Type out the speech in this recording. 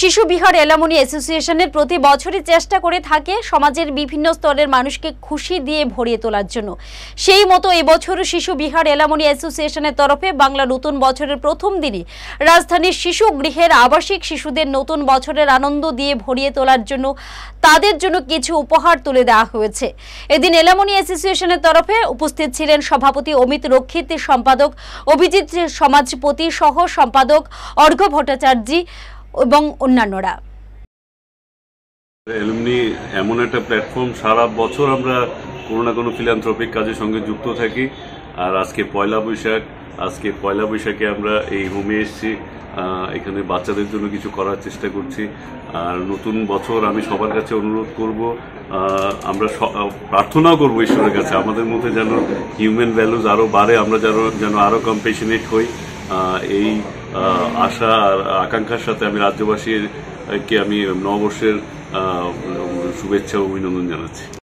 শিশু বিহার এলামনি অ্যাসোসিয়েশনের প্রতি বছরই চেষ্টা করে থাকে সমাজের বিভিন্ন স্তরের মানুষকে খুশি দিয়ে ভরিয়ে তোলার জন্য সেই মতো এবছর শিশু বিহার এলামনি অ্যাসোসিয়েশনের তরফে বাংলা নতুন বছরের প্রথম দিনে রাজধানীর শিশু গৃহের আবাসিক শিশুদের নতুন বছরের আনন্দ দিয়ে ভরিয়ে তোলার জন্য তাদের জন্য কিছু উপহার তুলে দেওয়া হয়েছে এদিন এলামনি অ্যাসোসিয়েশনের তরফে উপস্থিত ছিলেন সভাপতি অমিত রক্ষিত সম্পাদক অভিজিৎ সমাজপতি সহ সম্পাদক অর্ঘ্য ভট্টাচার্য এবং অন্যান্যরা এলুমনি এমন একটা প্ল্যাটফর্ম সারা বছর আমরা কোনো না কোনো ফিলান্থ্রপিক কাজের সঙ্গে যুক্ত থাকি আর আজকে পয়লা বৈশাখ আজকে পয়লা বৈশাখে আমরা এই হোমে এসেছি এখানে বাচ্চাদের জন্য কিছু করার চেষ্টা করছি আর নতুন বছর আমি সবার কাছে অনুরোধ করব আমরা প্রার্থনা করব ঈশ্বরের কাছে আমাদের মধ্যে যেন হিউম্যান ভ্যালুজ আরও বাড়ে আমরা যেন যেন আরও কম্পেশনেট হই এই আশা আর আকাঙ্ক্ষার সাথে আমি রাজ্যবাসীর কে আমি নববর্ষের শুভেচ্ছা অভিনন্দন জানাচ্ছি